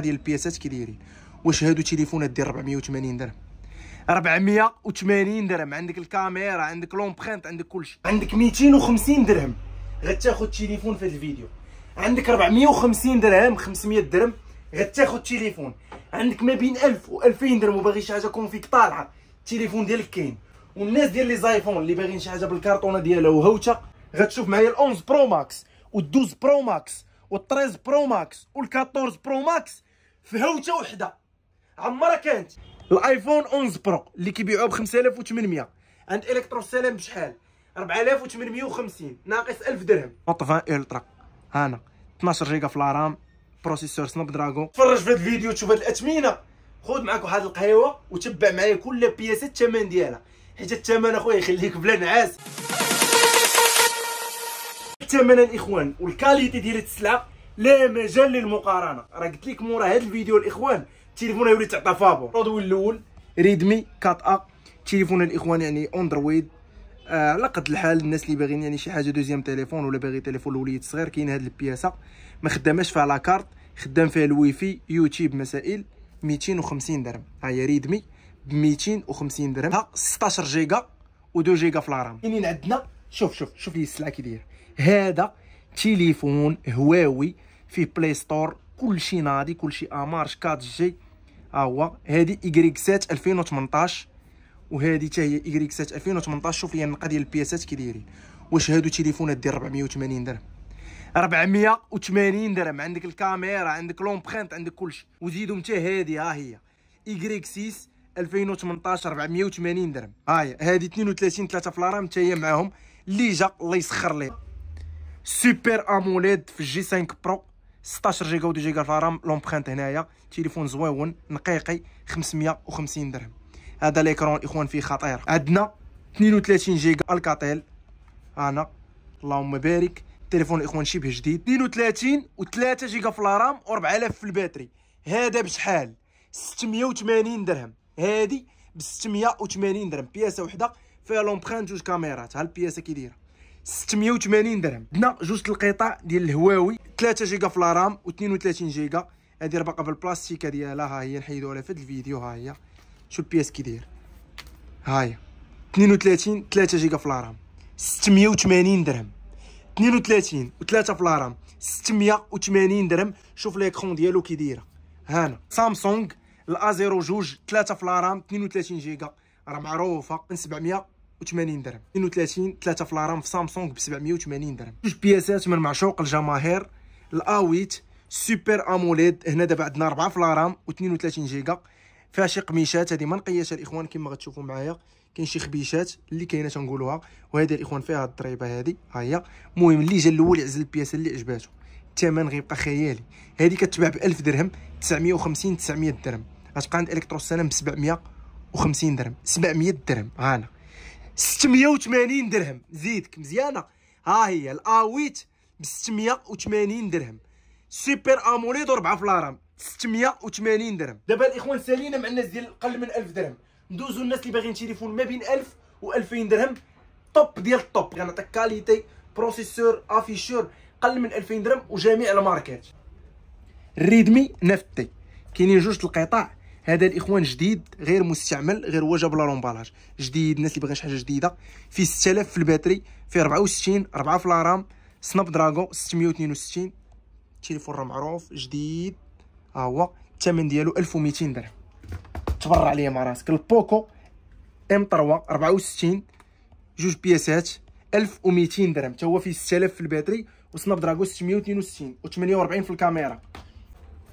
ديال البياسات كي دايرين واش هادو تليفونات ديال 480 درهم 480 درهم عندك الكاميرا عندك لومبرينت عندك كلشي عندك 250 درهم غتاخد تليفون في هذا الفيديو عندك 450 درهم 500 درهم غتاخد تليفون عندك ما بين 1000 و 2000 درهم وباغي شي حاجه كونفيك طالعه التليفون ديالك كاين والناس ديال لي زايفون اللي باغيين شي حاجه بالكارطونه ديالها وهوته غتشوف معايا ال 11 برو ماكس وال 12 برو ماكس وال 13 برو ماكس وال 14 برو ماكس في هوته وحده عمرها كانت الايفون 11 برو اللي كيبيعوه ب 5800 عند الكترو السلام بشحال 4850 ناقص 1000 درهم طفان الترا هانا 12 جيجا في الرام بروسيسور سناب دراغون تفرج في هذا الفيديو تشوف هذه الاثمنه خذ معاك واحد القهيوه وتبع معايا كل بياسه الثمن ديالها حيت الثمن اخويا يخليك بلا نعاس الثمن الاخوان والكاليتي ديال السلعه لا مجال للمقارنه راه قلت لك مورا هذا الفيديو الاخوان التليفون غيولي تعطى فابور العضو الاول ريدمي 4 ا تليفون الاخوان يعني اندرويد آه على قد الحال الناس اللي باغيين يعني شي حاجه دوزيام تليفون ولا باغي تليفون لوليد صغير كاين هاد البياسه ما خداماش فيها لاكارت خدام فيها الويفي يوتيوب مسائل 250 درهم ها هي ريدمي ب 250 درهم 16 جيجا و2 جيجا في الرام كاينين عندنا شوف شوف شوف لي السلعه كي داير هذا تليفون هواوي فيه بلاي ستور كلشي ناضي كلشي امارش 4 جي ها هو هذه ايكريك سات 2018 وهذه حتى هي اكريكسات سات 2018 شوف لي النقه ديال البياسات كي دايرين واش هادو تليفونات ديال 480 درهم 480 درهم عندك الكاميرا عندك لومبرينت عندك كلشي وزيدهم حتى هذه ها هي ايكريك 6 2018 480 درهم ها هي هذه 32 3 الرام حتى هي معاهم اللي جا الله يسخر ليه سوبر اموليد في جي 5 برو 16 جيجا ودي جيجا فرام لومبرينت هنايا تليفون زويون نقيقي 550 درهم هذا ليكرون الاخوان فيه خطير عندنا 32 جيجا الكاتيل انا اللهم بارك التليفون الاخوان شبه جديد 32 و3 جيجا في الرام و4000 في الباتري هذا بشحال 680 درهم هادي ب 680 درهم بياسه وحده فيها لومبرينت جوج كاميرات ها البياسه كي دايره 680 درهم عندنا جوج القطع ديال الهواوي 3 جيجا في الرام و32 جيجا هذه في بالبلاستيكه ديالها ها هي نحيدوها على فهاد الفيديو ها هي شو البياس كي داير ها هي 32 3 جيجا في الرام 680 درهم 32 و3 في الرام 680 درهم شوف ليكرون ديالو كي دايره هانا سامسونج الا 02 2 3 في الرام 32 جيجا راه معروفه 700 780 درهم 32 3 فلارام في سامسونج ب 780 درهم جوج بياسات من معشوق الجماهير الاويت سوبر اموليد هنا دابا عندنا 4 فلارام و32 جيجا فيها شي قميشات هذه ما نقياش الاخوان كما غتشوفوا معايا كاين شي خبيشات اللي كاينه تنقولوها وهذا الاخوان فيها الضريبه هذه ها هي المهم اللي جا الاول يعزل البياسه اللي عجباتو الثمن غيبقى خيالي هذه كتباع ب 1000 درهم 950 900 درهم غتبقى عند الكترو السنه ب 750 درهم 700 درهم هانا 680 درهم زيدك مزيانه ها هي الاويت ب 680 درهم سوبر اموليد 4 فلارام 680 درهم دابا الاخوان سالينا مع الناس ديال قل من 1000 درهم ندوزو الناس اللي باغيين تليفون ما بين 1000 و2000 درهم طوب ديال الطوب غنعطيك كاليتي بروسيسور افيشور قل من 2000 درهم وجميع الماركات الريدمي نفت كاينين جوج القطاع هذا الاخوان جديد غير مستعمل غير هو جاب له لومبالاج جديد الناس اللي باغيين شي حاجه جديده فيه 6000 في الباتري فيه 64 4 في الرام سناب دراغو 662 تليفون راه معروف جديد ها هو الثمن ديالو 1200 درهم تبرع ليا مع راسك البوكو ام 3 64 جوج بياسات 1200 درهم حتى هو فيه 6000 في الباتري وسناب دراغو 662 و48 في الكاميرا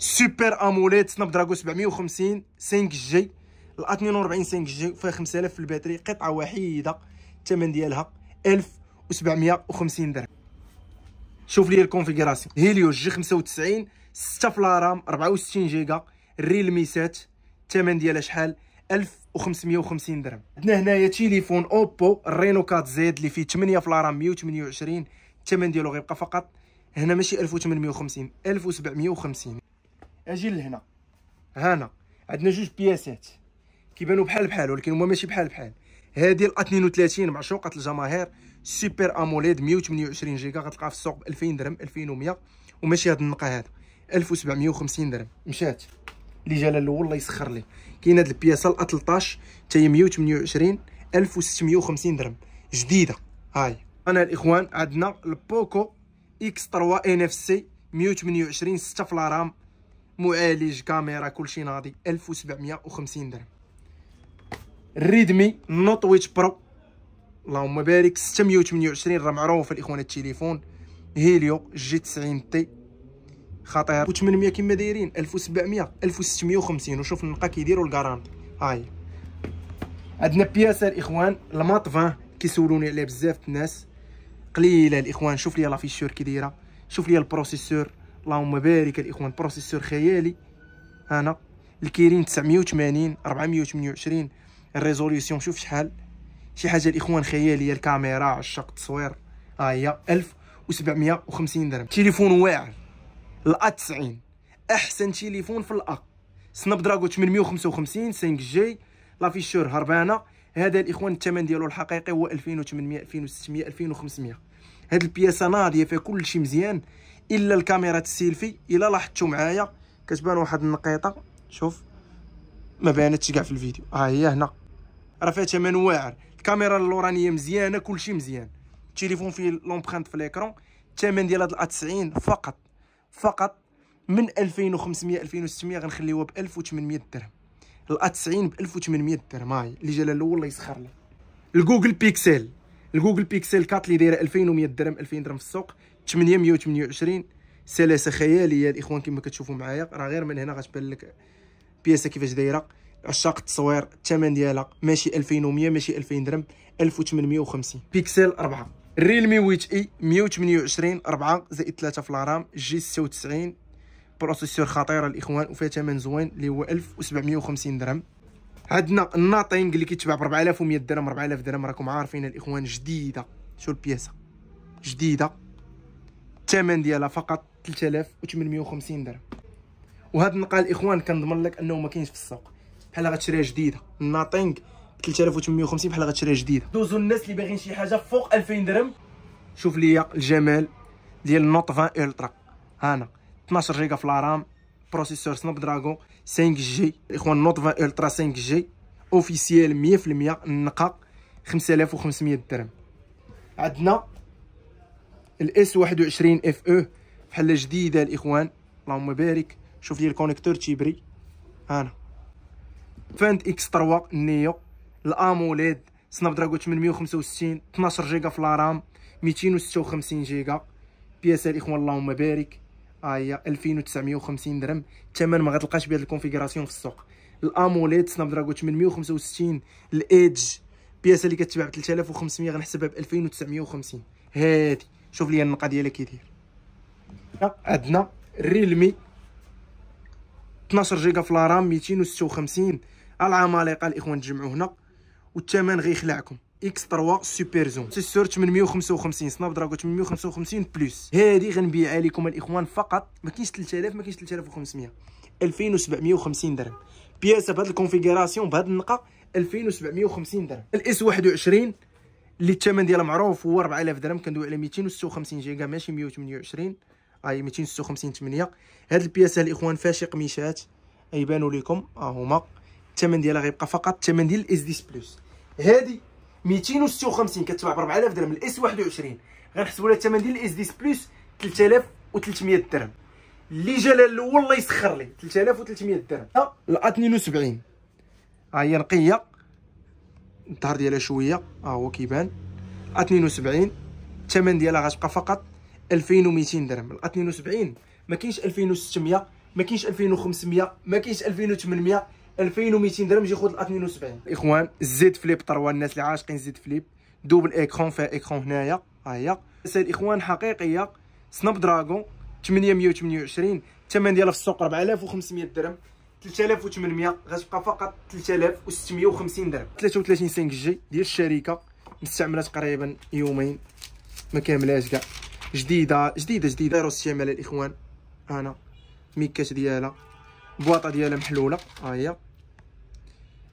سوبر اموليد سناب دراغو 750 5 جي ال 42 5 جي فيها 5000 في الباتري قطعه وحيده الثمن ديالها 1750 درهم شوف لي الكونفيغوراسيون هيليو جي 95 6 فلارام 64 جيجا ريل 7 الثمن ديالها شحال 1550 درهم عندنا هنايا تيليفون اوبو الرينو 4 زيد اللي فيه 8 فلارام 128 الثمن ديالو غيبقى فقط هنا ماشي 1850 1750 اجي لهنا هنا عندنا جوج بياسات كيبانوا بحال بحال ولكن هما ماشي بحال بحال هذه ال 32 معشوقه الجماهير سوبر اموليد 128 جيجا غتلقاها في السوق ب 2000 درهم 2100 وماشي هاد النقه هذا 1750 درهم مشات اللي جا الاول الله يسخر ليه كاين هاد البياسه ال 13 حتى هي 128 1650 درهم جديده هاي انا الاخوان عندنا البوكو اكس 3 ان اف سي 128 6 فلارام معالج كاميرا كلشي ناضي 1750 درهم ريدمي نوت ويتش برو اللهم بارك 628 راه معروف الاخوان التليفون هيليو جي 90 تي خطير و800 كما دايرين 1700 1650 وشوف النقا كيديروا الكارانتي هاي عندنا بياسه الاخوان الماط 20 كيسولوني عليه بزاف الناس قليله الاخوان شوف لي لافيشور كي دايره شوف لي البروسيسور اللهم بارك الاخوان بروسيسور خيالي هنا الكيرين 980 428 الريزوليوشن شوف شحال شي حاجه الاخوان خياليه الكاميرا عشاق التصوير ها آه، هي 1750 درهم تليفون واعر الا 90 احسن تليفون في الا سناب دراغو 855 5 جي لافيشور هربانه هذا الاخوان الثمن ديالو الحقيقي هو 2800 2600 2500 هاد البياسه ناضيه فيها كلشي مزيان الا الكاميرا السيلفي الا لاحظتوا معايا كتبان واحد النقيطه شوف ما بانتش كاع في الفيديو ها هي هنا راه فيها ثمن واعر الكاميرا اللورانيه مزيانه كلشي مزيان التليفون فيه لومبرانت في ليكرون الثمن ديال هاد 90 فقط فقط من 2500 2600 غنخليوها ب 1800 درهم ال 90 ب 1800 درهم هاي اللي جا الاول الله يسخر له الجوجل بيكسل الجوجل بيكسل 4 اللي دايره 2100 درهم 2000 درهم في السوق 828 سلاسه خياليه الاخوان كما كتشوفوا معايا راه غير من هنا غتبان لك بياسه كيفاش دايره عشاق التصوير الثمن ديالها ماشي 2100 ماشي 2000 درهم 1850 بيكسل 4 ريلمي ويت اي 128 4 زائد 3 في الرام جي 96 بروسيسور خطير الاخوان وفيه ثمن زوين اللي هو 1750 درهم عندنا الناطينغ اللي كيتباع ب 4100 درهم 4000 درهم راكم عارفين الاخوان جديده شو البياسه جديده الثمن ديالها فقط 3850 درهم وهذا النقال الاخوان كنضمن لك انه ما كاينش في السوق بحال غتشريها جديده الناطينغ 3850 بحال غتشريها جديده دوزو الناس اللي باغيين شي حاجه فوق 2000 درهم شوف ليا الجمال ديال النوت 20 الترا هانا 12 جيجا في الرام بروسيسور سناب دراغون 5 جي الاخوان النوت 20 الترا 5 جي اوفيسيال 100% النقا 5500 درهم عندنا الاس 21 اف او بحال جديده الاخوان اللهم بارك شوف لي الكونيكتور تيبري هانا فانت اكس 3 نيو الاموليد سناب دراغو 865 12 جيجا في الرام 256 جيجا بياسه الاخوان اللهم بارك ها هي 2950 درهم الثمن ما غتلقاش بهذه الكونفيغوراسيون في السوق الاموليد سناب دراغو 865 الايدج بياسه اللي كتباع ب 3500 غنحسبها ب 2950 هادي شوف لي النقا ديالها كي داير عندنا الريلمي 12 جيجا في لارام 256 العمالقه الاخوان تجمعوا هنا والثمن غيخلعكم اكس 3 سوبر زوم سيسور 855 سناب دراجون 855 بلس هذه غنبيعها لكم الاخوان فقط ما كاينش 3000 ما كاينش 3500 2750 درهم بياسه بهذه الكونفيغوراسيون بهذه النقه 2750 درهم الاس 21 اللي الثمن ديالها معروف هو 4000 درهم كندوي على 256 جيجا ماشي 128 اي 256 8 هاد البياسه الاخوان فاشق ميشات قميشات يبانوا لكم ها هما الثمن ديالها غيبقى فقط الثمن ديال الاس دي بلس هادي 256 كتباع ب 4000 درهم الاس 21 غنحسبوا لها الثمن ديال الاس دي بلس 3300 درهم اللي جا الاول الله يسخر لي 3300 درهم الأ 72 ها هي نقيه الظهر ديالها شويه ها هو كيبان 72 الثمن ديالها غتبقى فقط 2200 درهم 72 ما كاينش 2600 ما كاينش 2500 ما كاينش 2800 2200 درهم يجي خذ 72 اخوان زيد فليب طروا الناس اللي عاشقين زيد فليب دوبل ايكرون فيها ايكرون هنايا ها هي سيل اخوان حقيقيه سناب دراغون 828 الثمن ديالها في السوق 4500 درهم 3800 غتبقى فقط 3650 درهم 33 5 جي ديال الشركه مستعمله تقريبا يومين ما كاملاش كاع جديده جديده جديده داروا استعمال الاخوان انا ميكات ديالها بواطه ديالها محلوله ها آه، هي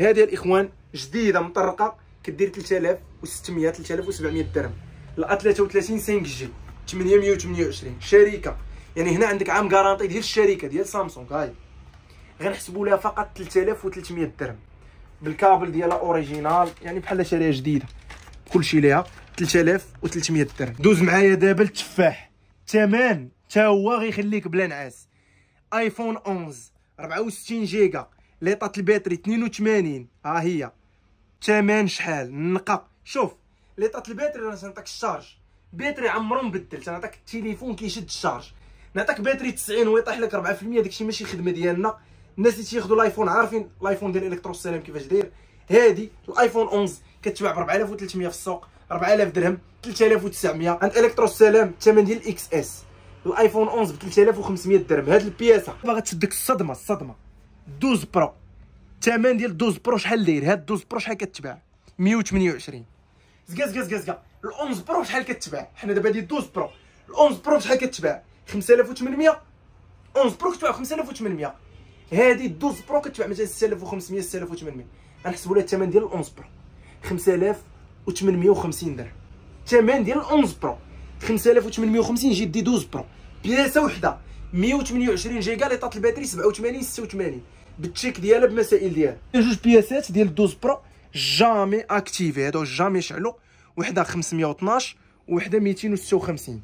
هذه الاخوان جديده مطرقه كدير 3600 3700 درهم ال 33 5 جي 828 شركه يعني هنا عندك عام كارانتي ديال الشركه ديال سامسونج هاي غنحسبوا لها فقط 3300 درهم بالكابل ديالها اوريجينال يعني بحال شاريه جديده كلشي ليها 3300 درهم دوز معايا دابا التفاح الثمن حتى هو غيخليك بلا نعاس ايفون 11 64 جيجا ليطات الباتري 82 ها هي الثمن شحال النقا شوف ليطات الباتري راه نعطيك الشارج باتري عمرو مبدل تنعطيك التليفون كيشد الشارج نعطيك باتري 90 ويطيح لك 4% داكشي ماشي خدمه ديالنا الناس اللي تياخذوا الايفون عارفين الايفون ديال الكترو السلام كيفاش داير هادي الايفون 11 كتباع ب 4300 في السوق 4000 درهم 3900 عند الكترو السلام الثمن ديال الاكس اس الايفون 11 ب 3500 درهم هاد البياسه باغا تشدك الصدمه الصدمه 12 برو الثمن ديال 12 برو شحال داير هاد 12 برو شحال كتباع 128 زكا زكا زكا زكا ال 11 برو شحال كتباع حنا دابا هذه 12 برو ال 11 برو شحال كتباع 5800 11 برو كتباع 5800 هذه 12 برو كتباع مثلا 6500 6800 غنحسبوا لها الثمن ديال 11 برو 5850 درهم الثمن ديال 11 برو 5850 جي دي 12 برو بياسه وحده 128 جيجا لي طات الباتري 87 86 بالتشيك ديالها بمسائل ديالها جوج بياسات ديال 12 برو جامي اكتيفي هادو جامي شعلو وحده 512 وحده 256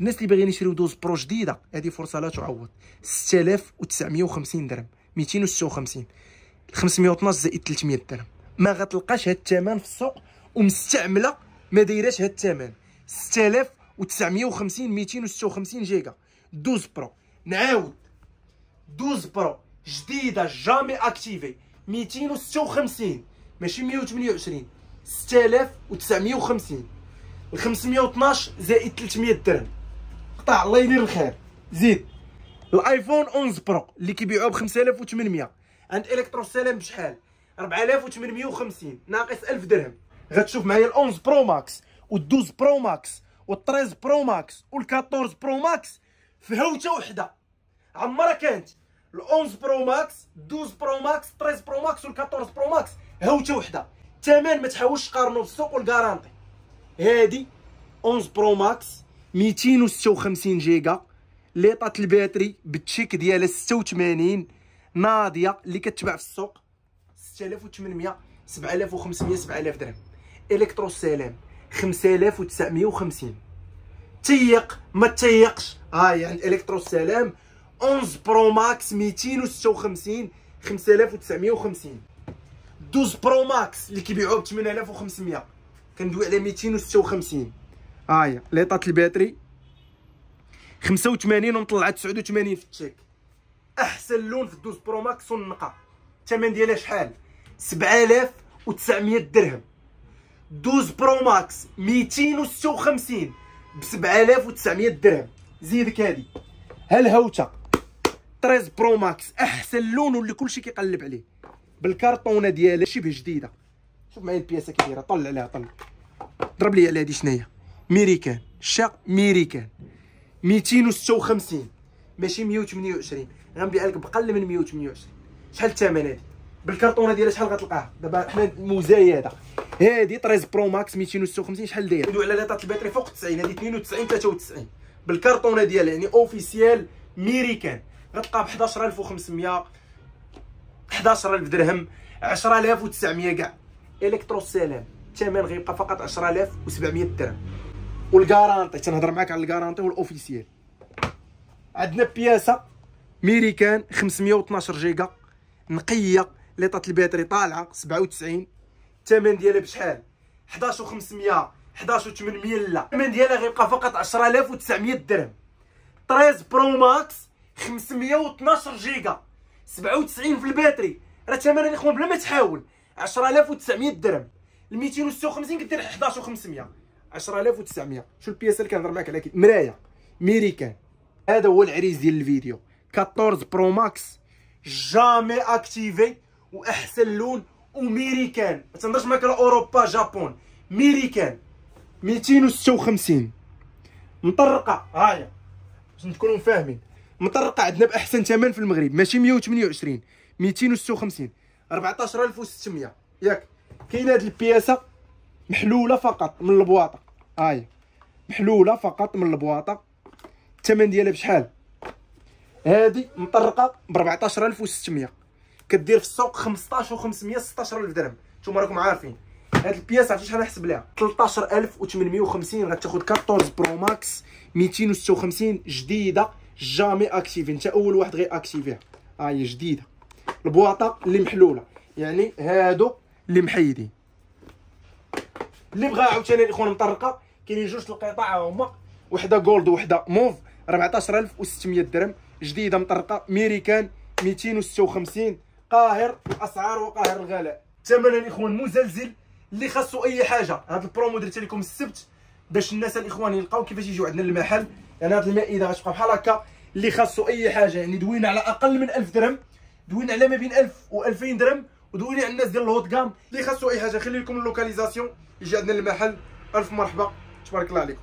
الناس اللي باغيين يشريو دوز برو جديده هذه فرصه لا تعوض 6950 درهم 256 512 زائد 300 درهم ما غتلقاش هاد الثمن في السوق ومستعمله ما دايراش هاد الثمن 6950 256 جيجا دوز برو نعاود دوز برو جديده جامي اكتيفي 256 ماشي 128 6950 ال 512 زائد 300 درهم مقطع الله يدير الخير زيد الايفون 11 برو اللي كيبيعوه ب 5800 عند الكترو سلام بشحال 4850 ناقص 1000 درهم غتشوف معايا ال11 برو ماكس و12 برو ماكس و13 برو ماكس وال14 برو ماكس في هوته وحده عمرها كانت ال11 برو ماكس 12 برو ماكس 13 برو ماكس وال14 برو ماكس هوته وحده الثمن ما تحاولش تقارنوا في السوق والكارانتي هادي 11 برو ماكس 256 جيجا ليطات الباتري بالتشيك ديالها 86 ناضيه اللي كتباع في السوق 6800 7500 7000 درهم الكترو السلام 5950 تيق ما تيقش ها هي عند الكترو السلام 11 برو ماكس 256 5950 12 برو ماكس اللي كيبيعوه ب 8500 كندوي على 256 ها هي ليطات الباتري 85 ومطلعه 89 في التشيك احسن لون في الدوز برو ماكس والنقا الثمن ديالها شحال 7900 درهم دوز برو ماكس 256 ب 7900 درهم زيدك هادي ها الهوته 13 برو ماكس احسن لون واللي كلشي كيقلب عليه بالكرطونه ديالها شبه جديده شوف معايا البياسه كبيره طلع عليها طلع ضرب لي على هادي شناهي ميريكان الشا ميريكان 256 ماشي 128 غنبيع لك بقل من 128 شحال الثمن هادي بالكرتونه ديالها شحال غتلقاها دابا حنا مزايده هادي 13 برو ماكس 256 شحال داير ندوي على لاطات الباتري فوق 90 هادي 92 93 بالكرطونه ديالها يعني اوفيسيال ميريكان غتلقاها ب 11500 11000 درهم 10900 كاع الكترو سلام الثمن غيبقى فقط 10700 درهم والكارانتي تنهضر معاك على الكارانتي والاوفيسيال عندنا بياسه ميريكان 512 جيجا نقيه ليطات الباتري طالعه 97 الثمن ديالها بشحال 11500 11800 لا الثمن ديالها غيبقى فقط 10900 درهم 13 برو ماكس 512 جيجا 97 في الباتري راه ثمن الاخوان بلا ما تحاول 10900 درهم ال 256 كدير 11500 10900 شو البياسه اللي كنهضر معاك عليها مرايا ميريكان هذا هو العريس ديال الفيديو 14 برو ماكس جامي اكتيفي واحسن لون وميريكان ما تنهضرش معاك على اوروبا جابون ميريكان 256 مطرقه هايا باش نكونوا فاهمين مطرقه عندنا باحسن ثمن في المغرب ماشي 128 256 14600 ياك كاين هاد البياسه محلوله فقط من البواطه هاي محلوله فقط من البواطه الثمن ديالها بشحال هادي مطرقه ب 14600 كدير في السوق 15500 16000 درهم نتوما راكم عارفين هاد البياس عرفتي شحال نحسب ليها 13850 غتاخد 14 برو ماكس 256 جديده جامي اكتيفي انت اول واحد غي اكتيفيها هاهي جديده البواطه اللي محلوله يعني هادو اللي محيدين اللي بغا عاوتاني الاخوان مطرقه كاينين جوج القطع هما وحده جولد وحده موف 14600 درهم جديده مطرقه ميريكان 256 قاهر الاسعار وقاهر الغلاء ثمن الاخوان مزلزل اللي خاصو اي حاجه هاد البرومو درت لكم السبت باش الناس الاخوان يلقاو كيفاش يجيو عندنا المحل يعني هاد المائده غتبقى بحال هكا اللي خاصو اي حاجه يعني دوينا على اقل من 1000 درهم دوينا على ما بين 1000 و 2000 درهم ودوينا على الناس ديال الهوت كام اللي خاصو اي حاجه خلي لكم اللوكاليزاسيون يجي عندنا المحل الف مرحبا تبارك الله عليكم